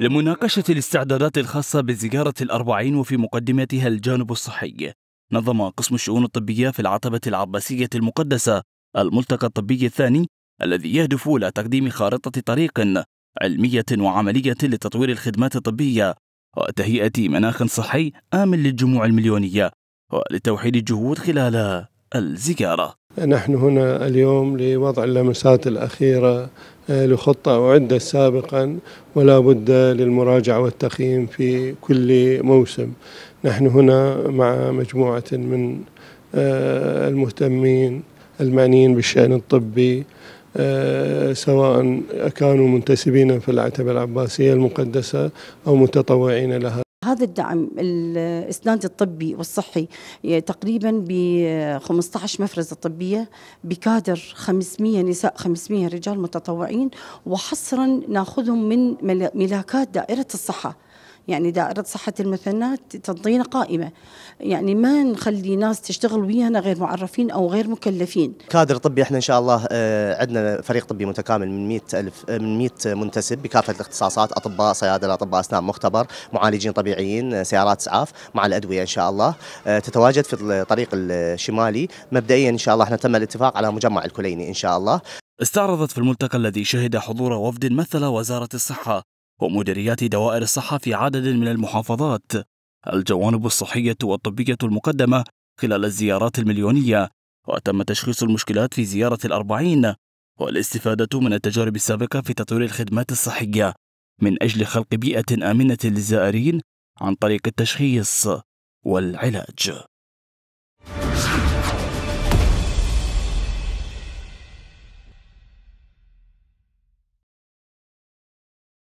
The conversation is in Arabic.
لمناقشة الاستعدادات الخاصة بزيارة الأربعين وفي مقدمتها الجانب الصحي نظم قسم الشؤون الطبية في العتبة العباسية المقدسة الملتقى الطبي الثاني الذي يهدف إلى تقديم خارطة طريق علمية وعملية لتطوير الخدمات الطبية وتهيئة مناخ صحي آمن للجموع المليونية ولتوحيد الجهود خلال الزيارة نحن هنا اليوم لوضع اللمسات الأخيرة آه، لخطة أعدت سابقا ولا بد للمراجعة والتقييم في كل موسم نحن هنا مع مجموعة من آه، المهتمين المعنيين بالشأن الطبي آه، سواء كانوا منتسبين في العتبة العباسية المقدسة أو متطوعين لها هذا الدعم الاسناد الطبي والصحي تقريبا ب 15 مفرزه طبيه بكادر 500 نساء 500 رجال متطوعين وحصرا ناخذهم من ملاكات دائره الصحه يعني دائرة صحة المثنى تنطينا قائمة يعني ما نخلي ناس تشتغل ويانا غير معرفين أو غير مكلفين كادر طبي احنا إن شاء الله آه، عندنا فريق طبي متكامل من 100 ألف آه، من 100 منتسب بكافة الاختصاصات أطباء صيادلة أطباء أسنان مختبر معالجين طبيعيين آه، سيارات إسعاف مع الأدوية إن شاء الله تتواجد في الطريق الشمالي مبدئيا إن شاء الله احنا تم الاتفاق على مجمع الكليني إن شاء الله استعرضت في الملتقى الذي شهد حضور وفد مثل وزارة الصحة ومديريات دوائر الصحة في عدد من المحافظات الجوانب الصحية والطبية المقدمة خلال الزيارات المليونية وتم تشخيص المشكلات في زيارة الأربعين والاستفادة من التجارب السابقة في تطوير الخدمات الصحية من أجل خلق بيئة آمنة للزائرين عن طريق التشخيص والعلاج